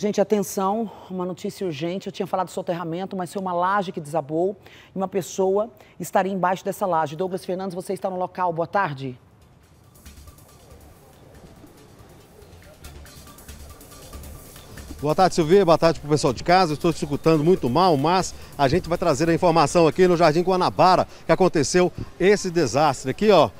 Gente, atenção, uma notícia urgente. Eu tinha falado de soterramento, mas foi uma laje que desabou e uma pessoa estaria embaixo dessa laje. Douglas Fernandes, você está no local. Boa tarde. Boa tarde, Silvia. Boa tarde para o pessoal de casa. Estou te escutando muito mal, mas a gente vai trazer a informação aqui no Jardim Guanabara que aconteceu esse desastre. Aqui, ó,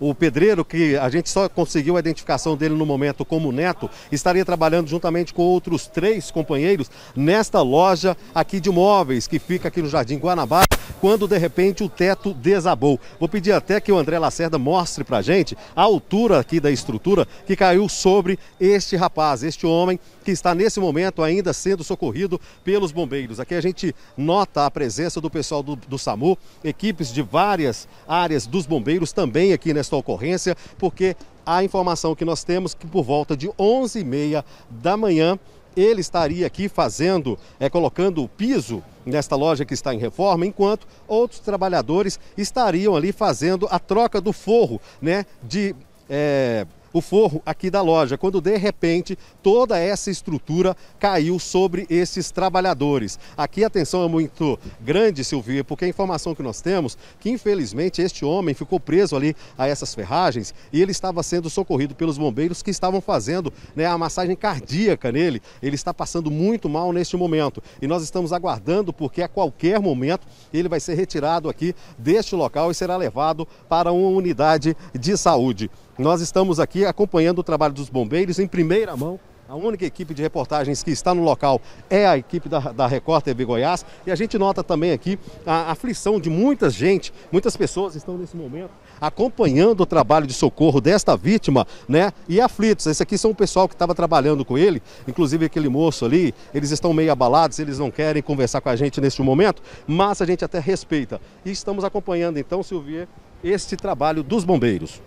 o pedreiro, que a gente só conseguiu a identificação dele no momento como neto, estaria trabalhando juntamente com outros três companheiros nesta loja aqui de móveis que fica aqui no Jardim Guanabara quando de repente o teto desabou. Vou pedir até que o André Lacerda mostre para gente a altura aqui da estrutura que caiu sobre este rapaz, este homem que está nesse momento ainda sendo socorrido pelos bombeiros. Aqui a gente nota a presença do pessoal do, do SAMU, equipes de várias áreas dos bombeiros também aqui nesta ocorrência, porque a informação que nós temos que por volta de 11h30 da manhã ele estaria aqui fazendo, é, colocando o piso nesta loja que está em reforma, enquanto outros trabalhadores estariam ali fazendo a troca do forro, né, de é, o forro aqui da loja, quando de repente toda essa estrutura caiu sobre esses trabalhadores. Aqui a atenção é muito grande, Silvia, porque a informação que nós temos que infelizmente este homem ficou preso ali a essas ferragens e ele estava sendo socorrido pelos bombeiros que estavam fazendo né, a massagem cardíaca nele. Ele está passando muito mal neste momento e nós estamos aguardando porque a qualquer momento ele vai ser retirado aqui deste local e será levado para uma unidade de saúde. Nós estamos aqui acompanhando o trabalho dos bombeiros em primeira mão. A única equipe de reportagens que está no local é a equipe da, da Record TV Goiás. E a gente nota também aqui a aflição de muita gente, muitas pessoas estão nesse momento acompanhando o trabalho de socorro desta vítima, né? E aflitos. Esse aqui são o pessoal que estava trabalhando com ele, inclusive aquele moço ali. Eles estão meio abalados, eles não querem conversar com a gente neste momento, mas a gente até respeita. E estamos acompanhando então, Silvia, este trabalho dos bombeiros.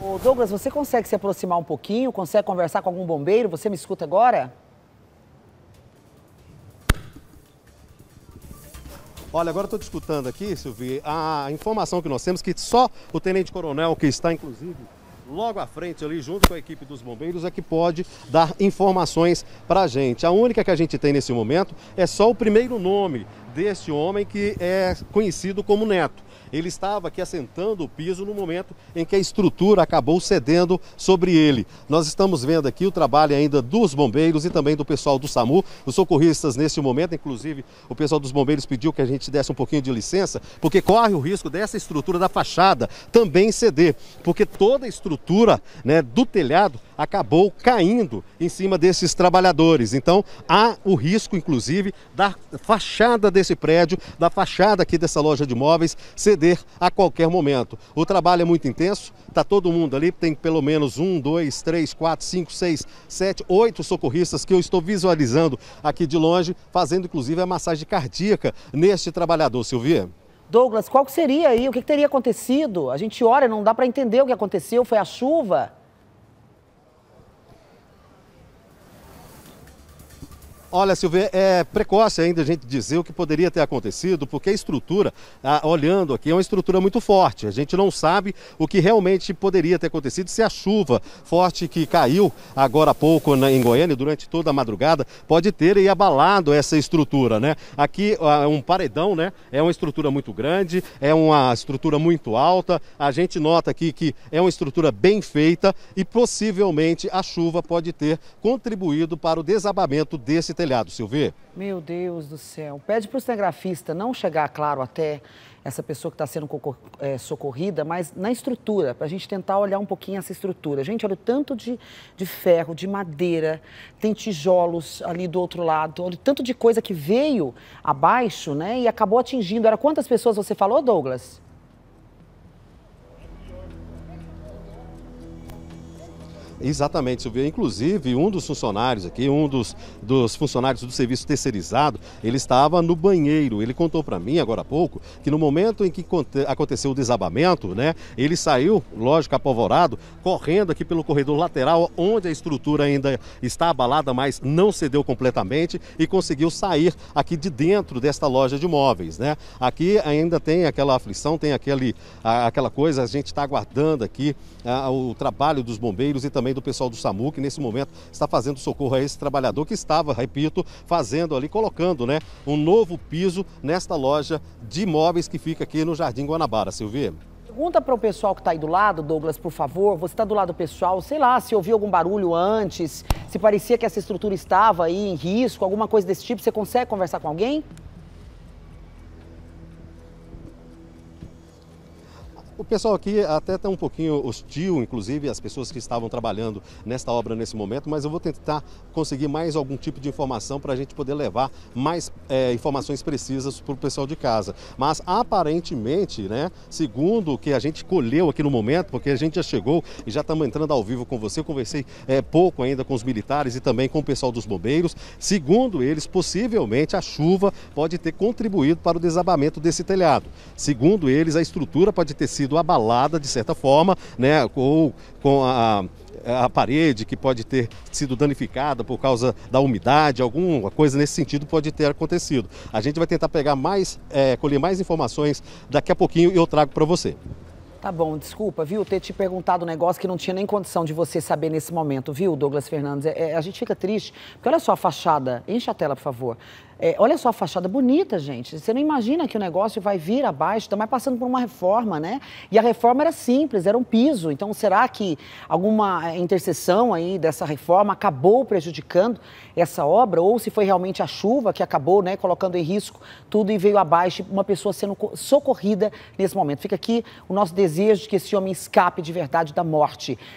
Ô Douglas, você consegue se aproximar um pouquinho? Consegue conversar com algum bombeiro? Você me escuta agora? Olha, agora estou discutando aqui, Silvio. a informação que nós temos que só o tenente-coronel, que está inclusive logo à frente ali, junto com a equipe dos bombeiros, é que pode dar informações para a gente. A única que a gente tem nesse momento é só o primeiro nome deste homem que é conhecido como Neto. Ele estava aqui assentando o piso no momento em que a estrutura acabou cedendo sobre ele. Nós estamos vendo aqui o trabalho ainda dos bombeiros e também do pessoal do SAMU, os socorristas nesse momento, inclusive o pessoal dos bombeiros pediu que a gente desse um pouquinho de licença, porque corre o risco dessa estrutura da fachada também ceder, porque toda a estrutura né, do telhado acabou caindo em cima desses trabalhadores. Então há o risco, inclusive, da fachada desse prédio, da fachada aqui dessa loja de imóveis, ceder a qualquer momento. O trabalho é muito intenso, está todo mundo ali, tem pelo menos um, dois, três, quatro, cinco, seis, sete, oito socorristas que eu estou visualizando aqui de longe, fazendo inclusive a massagem cardíaca neste trabalhador, Silvia. Douglas, qual seria aí? O que teria acontecido? A gente olha, não dá para entender o que aconteceu. Foi a chuva? Olha, Silvia, é precoce ainda a gente dizer o que poderia ter acontecido, porque a estrutura, olhando aqui, é uma estrutura muito forte. A gente não sabe o que realmente poderia ter acontecido se a chuva forte que caiu agora há pouco na, em Goiânia, durante toda a madrugada, pode ter e abalado essa estrutura, né? Aqui ah, é um paredão, né? É uma estrutura muito grande, é uma estrutura muito alta. A gente nota aqui que é uma estrutura bem feita e possivelmente a chuva pode ter contribuído para o desabamento desse telhado, Silvia. Meu Deus do céu. Pede para o cinegrafista não chegar, claro, até essa pessoa que está sendo é, socorrida, mas na estrutura, para a gente tentar olhar um pouquinho essa estrutura. Gente, olha o tanto de, de ferro, de madeira, tem tijolos ali do outro lado, olha o tanto de coisa que veio abaixo, né, e acabou atingindo. Era quantas pessoas você falou, Douglas? Exatamente, Silvio. Inclusive, um dos funcionários aqui, um dos, dos funcionários do serviço terceirizado, ele estava no banheiro. Ele contou para mim agora há pouco que no momento em que aconteceu o desabamento, né, ele saiu, lógico, apavorado, correndo aqui pelo corredor lateral, onde a estrutura ainda está abalada, mas não cedeu completamente e conseguiu sair aqui de dentro desta loja de móveis, né? Aqui ainda tem aquela aflição, tem aquele, aquela coisa, a gente está aguardando aqui a, o trabalho dos bombeiros e também também do pessoal do SAMU, que nesse momento está fazendo socorro a esse trabalhador que estava, repito, fazendo ali, colocando né, um novo piso nesta loja de imóveis que fica aqui no Jardim Guanabara, Silvia. Pergunta para o pessoal que está aí do lado, Douglas, por favor. Você está do lado do pessoal, sei lá, se ouviu algum barulho antes, se parecia que essa estrutura estava aí em risco, alguma coisa desse tipo. Você consegue conversar com alguém? pessoal aqui até está um pouquinho hostil, inclusive as pessoas que estavam trabalhando nesta obra nesse momento, mas eu vou tentar conseguir mais algum tipo de informação para a gente poder levar mais é, informações precisas para o pessoal de casa. Mas aparentemente, né, segundo o que a gente colheu aqui no momento, porque a gente já chegou e já estamos entrando ao vivo com você, eu conversei é, pouco ainda com os militares e também com o pessoal dos bombeiros. Segundo eles, possivelmente a chuva pode ter contribuído para o desabamento desse telhado. Segundo eles, a estrutura pode ter sido abalada, de certa forma, né, ou com a, a parede que pode ter sido danificada por causa da umidade, alguma coisa nesse sentido pode ter acontecido. A gente vai tentar pegar mais, é, colher mais informações daqui a pouquinho e eu trago para você. Tá bom, desculpa, viu, ter te perguntado um negócio que não tinha nem condição de você saber nesse momento, viu, Douglas Fernandes? É, é a gente fica triste, porque olha só a fachada, enche a tela, por favor. É, olha só a fachada bonita, gente. Você não imagina que o negócio vai vir abaixo, está mais passando por uma reforma, né? E a reforma era simples, era um piso. Então, será que alguma é, interseção aí dessa reforma acabou prejudicando essa obra? Ou se foi realmente a chuva que acabou, né, colocando em risco tudo e veio abaixo, uma pessoa sendo socorrida nesse momento? Fica aqui o nosso desejo de que esse homem escape de verdade da morte.